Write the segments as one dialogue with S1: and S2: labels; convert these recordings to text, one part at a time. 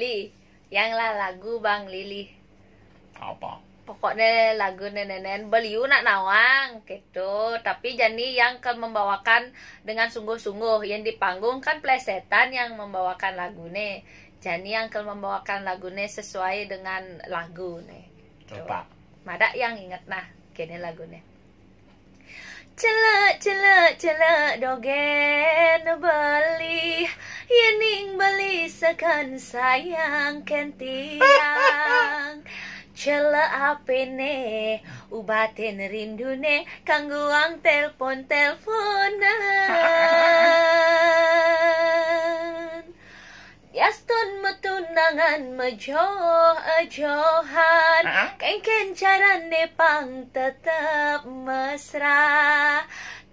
S1: Li, yang lah lagu Bang Lili. Apa? Pokoknya lagu nenek-nenek beliau nak nawang gitu. Tapi jadi yang kan membawakan dengan sungguh-sungguh. Yang di panggung kan plesetan yang membawakan lagu nih. Jadi yang kan membawakan lagu nih sesuai dengan lagu nih. Coba. Mada yang ingat nah kini lagu nih. Celak celak celak dogen beli Yening beli sekan sayang kentiang Cela apa ne Ubatin rindu ne Kangguang telpon-telponan Yaston metunangan mejoh ajohan Kengkeng carane pang tetep mesra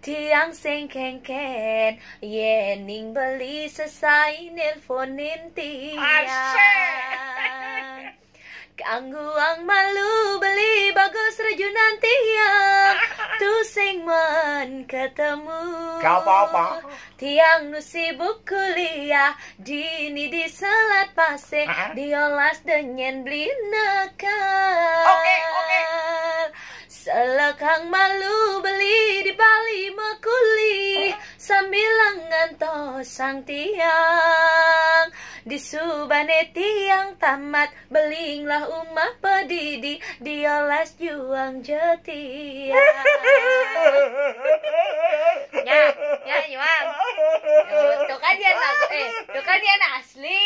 S1: Tiang sing keng ken Yening beli sesai nelponin tiang Kanggu ang malu beli bagus nanti ya Tu sing men ketemu Kau apa Tiang nu sibuk kuliah Dini di selat pasir uh -huh. Diolas denyen beli nakal Oke, okay, oke okay. Selekang malu beli ngantos sang tiang di subane tiang tamat Belinglah umah pedidi Diolas juang jetia Ya, ya juang itu kan dia nak Eh, tuh kan dia asli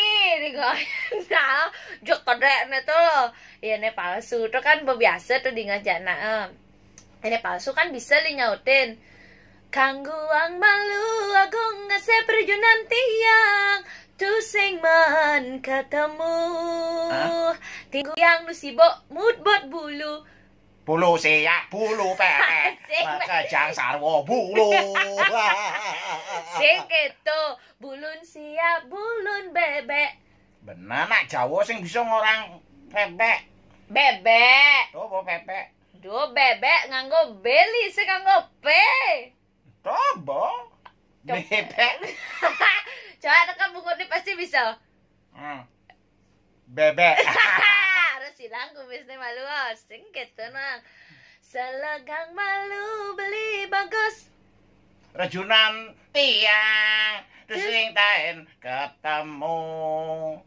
S1: kau nah, Juk kedeknya tuh loh Ya ni palsu Tuh kan biasa tuh di ngajak nah, eh. Ini ya, palsu kan bisa dinyautin Kangguang malu agung ngasih perjuangan tiang Tusing man ketemu huh? Tinggu yang lu sibok mood bot bulu Bulu siap bulu pepek jang sarwo bulu Sing keto, gitu, bulun siap bulun bebek Benar nak Jawa sing bisa ngorang bebek. Bebek Duh, bebek Duh, bebek nganggo beli sih nganggo pe Coba. Bebek. Coba anak buku ini pasti bisa. Hmm. Bebek. Harus hilang kumisnya malu. Sing gitu nang. Selegang malu beli bagus. Rejunan tiang sing taen ketemu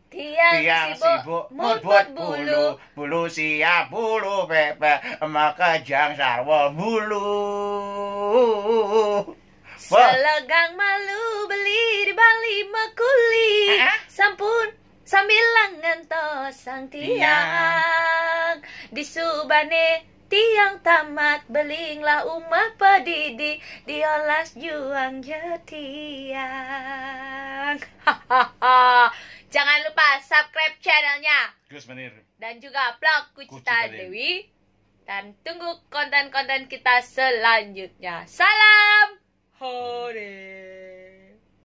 S1: tiang, tiang sibuk mutut bulu bulu siap bulu pepe jang sarwo bulu Selegang malu beli di Bali makuli Sampun sambil ngantos sang tiang Di subane yang tamat belinglah umah pedidi diolas juang jetiang. Jangan lupa subscribe channelnya. Gus Menir. Dan juga blog Kucita Dewi. Dan tunggu konten-konten kita selanjutnya. Salam. Hore.